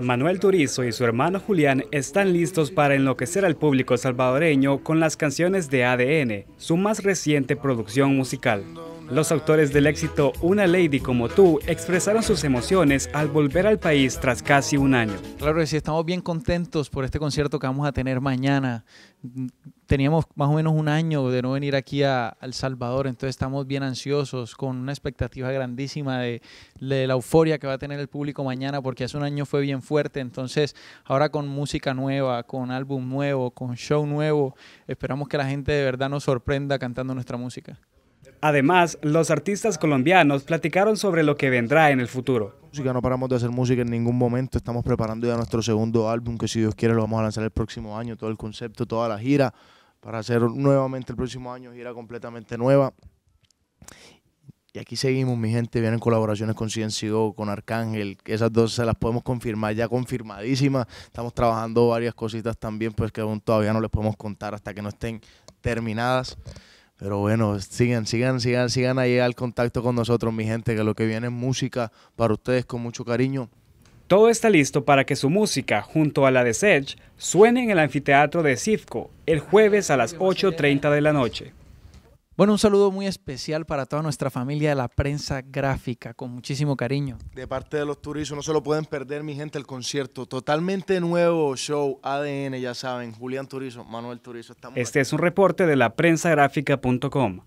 Manuel Turizo y su hermano Julián están listos para enloquecer al público salvadoreño con las canciones de ADN, su más reciente producción musical. Los autores del éxito Una Lady como tú expresaron sus emociones al volver al país tras casi un año. Claro sí, estamos bien contentos por este concierto que vamos a tener mañana. Teníamos más o menos un año de no venir aquí a, El Salvador, entonces estamos bien ansiosos, con una expectativa grandísima de la euforia que va a tener el público mañana, porque hace un año fue bien fuerte, entonces ahora con música nueva, con álbum nuevo, con show nuevo, esperamos que la gente de verdad nos sorprenda cantando nuestra música. Además, los artistas colombianos platicaron sobre lo que vendrá en el futuro. Música, no paramos de hacer música en ningún momento, estamos preparando ya nuestro segundo álbum que si Dios quiere lo vamos a lanzar el próximo año, todo el concepto, toda la gira, para hacer nuevamente el próximo año gira completamente nueva. Y aquí seguimos, mi gente, vienen colaboraciones con CNCO, con Arcángel, esas dos se las podemos confirmar ya confirmadísimas. Estamos trabajando varias cositas también, pues que aún todavía no les podemos contar hasta que no estén terminadas. Pero bueno, sigan, sigan, sigan, sigan ahí al contacto con nosotros, mi gente, que lo que viene es música para ustedes con mucho cariño. Todo está listo para que su música, junto a la de Sedge, suene en el anfiteatro de Cifco el jueves a las 8.30 de la noche. Bueno, un saludo muy especial para toda nuestra familia de la prensa gráfica, con muchísimo cariño. De parte de los turismos no se lo pueden perder, mi gente, el concierto. Totalmente nuevo show ADN, ya saben, Julián Turizo, Manuel Turizo. Estamos este es un reporte de la